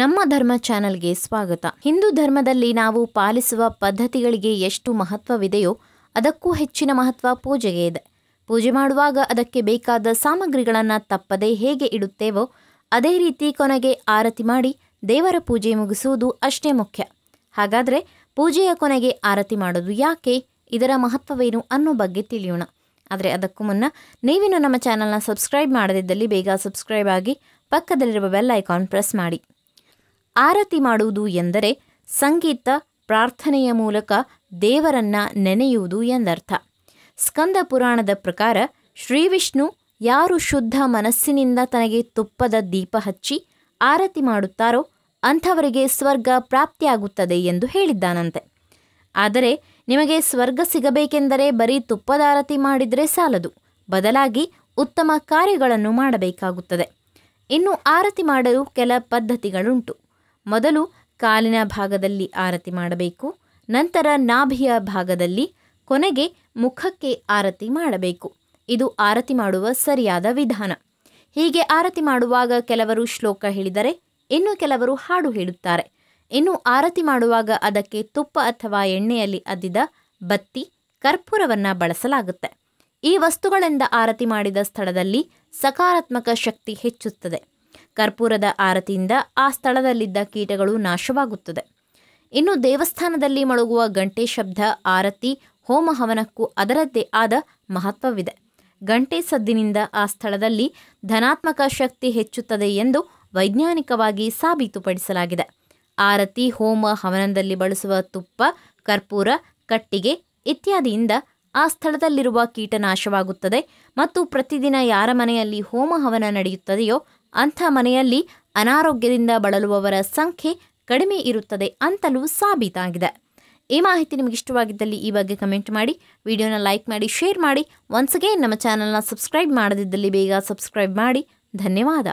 ನಮ್ಮ ಧರ್ಮ ಚಾನಲ್ಗೆ ಸ್ವಾಗತ ಹಿಂದೂ ಧರ್ಮದಲ್ಲಿ ನಾವು ಪಾಲಿಸುವ ಪದ್ಧತಿಗಳಿಗೆ ಎಷ್ಟು ಮಹತ್ವವಿದೆಯೋ ಅದಕ್ಕೂ ಹೆಚ್ಚಿನ ಮಹತ್ವ ಪೂಜೆಗೆ ಇದೆ ಪೂಜೆ ಮಾಡುವಾಗ ಅದಕ್ಕೆ ಬೇಕಾದ ಸಾಮಗ್ರಿಗಳನ್ನು ತಪ್ಪದೇ ಹೇಗೆ ಇಡುತ್ತೇವೋ ಅದೇ ರೀತಿ ಕೊನೆಗೆ ಆರತಿ ಮಾಡಿ ದೇವರ ಪೂಜೆ ಮುಗಿಸುವುದು ಅಷ್ಟೇ ಮುಖ್ಯ ಹಾಗಾದರೆ ಪೂಜೆಯ ಕೊನೆಗೆ ಆರತಿ ಮಾಡೋದು ಯಾಕೆ ಇದರ ಮಹತ್ವವೇನು ಅನ್ನೋ ಬಗ್ಗೆ ತಿಳಿಯೋಣ ಆದರೆ ಅದಕ್ಕೂ ಮುನ್ನ ನೀವಿನ್ನು ನಮ್ಮ ಚಾನಲ್ನ ಸಬ್ಸ್ಕ್ರೈಬ್ ಮಾಡದಿದ್ದಲ್ಲಿ ಬೇಗ ಸಬ್ಸ್ಕ್ರೈಬ್ ಆಗಿ ಪಕ್ಕದಲ್ಲಿರುವ ಬೆಲ್ ಐಕಾನ್ ಪ್ರೆಸ್ ಮಾಡಿ ಆರತಿ ಮಾಡುವುದು ಎಂದರೆ ಸಂಗೀತ ಪ್ರಾರ್ಥನೆಯ ಮೂಲಕ ದೇವರನ್ನ ನೆನೆಯುವುದು ಎಂದರ್ಥ ಸ್ಕಂದ ಪುರಾಣದ ಪ್ರಕಾರ ಶ್ರೀವಿಷ್ಣು ಯಾರು ಶುದ್ಧ ಮನಸ್ಸಿನಿಂದ ತನಗೆ ತುಪ್ಪದ ದೀಪ ಹಚ್ಚಿ ಆರತಿ ಮಾಡುತ್ತಾರೋ ಅಂಥವರಿಗೆ ಸ್ವರ್ಗ ಪ್ರಾಪ್ತಿಯಾಗುತ್ತದೆ ಎಂದು ಹೇಳಿದ್ದಾನಂತೆ ಆದರೆ ನಿಮಗೆ ಸ್ವರ್ಗ ಸಿಗಬೇಕೆಂದರೆ ಬರೀ ತುಪ್ಪದ ಆರತಿ ಮಾಡಿದರೆ ಸಾಲದು ಬದಲಾಗಿ ಉತ್ತಮ ಕಾರ್ಯಗಳನ್ನು ಮಾಡಬೇಕಾಗುತ್ತದೆ ಇನ್ನು ಆರತಿ ಮಾಡಲು ಕೆಲ ಪದ್ಧತಿಗಳುಂಟು ಮೊದಲು ಕಾಲಿನ ಭಾಗದಲ್ಲಿ ಆರತಿ ಮಾಡಬೇಕು ನಂತರ ನಾಭಿಯ ಭಾಗದಲ್ಲಿ ಕೊನೆಗೆ ಮುಖಕ್ಕೆ ಆರತಿ ಮಾಡಬೇಕು ಇದು ಆರತಿ ಮಾಡುವ ಸರಿಯಾದ ವಿಧಾನ ಹೀಗೆ ಆರತಿ ಮಾಡುವಾಗ ಕೆಲವರು ಶ್ಲೋಕ ಹೇಳಿದರೆ ಇನ್ನು ಕೆಲವರು ಹಾಡು ಹೇಳುತ್ತಾರೆ ಇನ್ನು ಆರತಿ ಮಾಡುವಾಗ ಅದಕ್ಕೆ ತುಪ್ಪ ಅಥವಾ ಎಣ್ಣೆಯಲ್ಲಿ ಅದ್ದಿದ ಬತ್ತಿ ಕರ್ಪೂರವನ್ನು ಬಳಸಲಾಗುತ್ತೆ ಈ ವಸ್ತುಗಳಿಂದ ಆರತಿ ಮಾಡಿದ ಸ್ಥಳದಲ್ಲಿ ಸಕಾರಾತ್ಮಕ ಶಕ್ತಿ ಹೆಚ್ಚುತ್ತದೆ ಕರ್ಪೂರದ ಆರತಿಯಿಂದ ಆ ಸ್ಥಳದಲ್ಲಿದ್ದ ಕೀಟಗಳು ನಾಶವಾಗುತ್ತದೆ ಇನ್ನು ದೇವಸ್ಥಾನದಲ್ಲಿ ಮೊಳಗುವ ಗಂಟೆ ಶಬ್ದ ಆರತಿ ಹೋಮ ಹವನಕ್ಕೂ ಅದರದ್ದೇ ಆದ ಮಹತ್ವವಿದೆ ಗಂಟೆ ಸದ್ದಿನಿಂದ ಆ ಸ್ಥಳದಲ್ಲಿ ಧನಾತ್ಮಕ ಶಕ್ತಿ ಹೆಚ್ಚುತ್ತದೆ ಎಂದು ವೈಜ್ಞಾನಿಕವಾಗಿ ಸಾಬೀತುಪಡಿಸಲಾಗಿದೆ ಆರತಿ ಹೋಮ ಹವನದಲ್ಲಿ ಬಳಸುವ ತುಪ್ಪ ಕರ್ಪೂರ ಕಟ್ಟಿಗೆ ಇತ್ಯಾದಿಯಿಂದ ಆ ಸ್ಥಳದಲ್ಲಿರುವ ಕೀಟ ನಾಶವಾಗುತ್ತದೆ ಮತ್ತು ಪ್ರತಿದಿನ ಯಾರ ಮನೆಯಲ್ಲಿ ಹೋಮ ಹವನ ನಡೆಯುತ್ತದೆಯೋ ಅಂಥ ಮನೆಯಲ್ಲಿ ಅನಾರೋಗ್ಯದಿಂದ ಬಳಲುವವರ ಸಂಖ್ಯೆ ಕಡಿಮೆ ಇರುತ್ತದೆ ಅಂತಲೂ ಸಾಬೀತಾಗಿದೆ ಈ ಮಾಹಿತಿ ನಿಮಗೆ ಇಷ್ಟವಾಗಿದ್ದಲ್ಲಿ ಈ ಬಗ್ಗೆ ಕಮೆಂಟ್ ಮಾಡಿ ವಿಡಿಯೋನ ಲೈಕ್ ಮಾಡಿ ಶೇರ್ ಮಾಡಿ ಒನ್ಸ್ ಅಗೇನ್ ನಮ್ಮ ಚಾನಲ್ನ ಸಬ್ಸ್ಕ್ರೈಬ್ ಮಾಡದಿದ್ದಲ್ಲಿ ಬೇಗ ಸಬ್ಸ್ಕ್ರೈಬ್ ಮಾಡಿ ಧನ್ಯವಾದ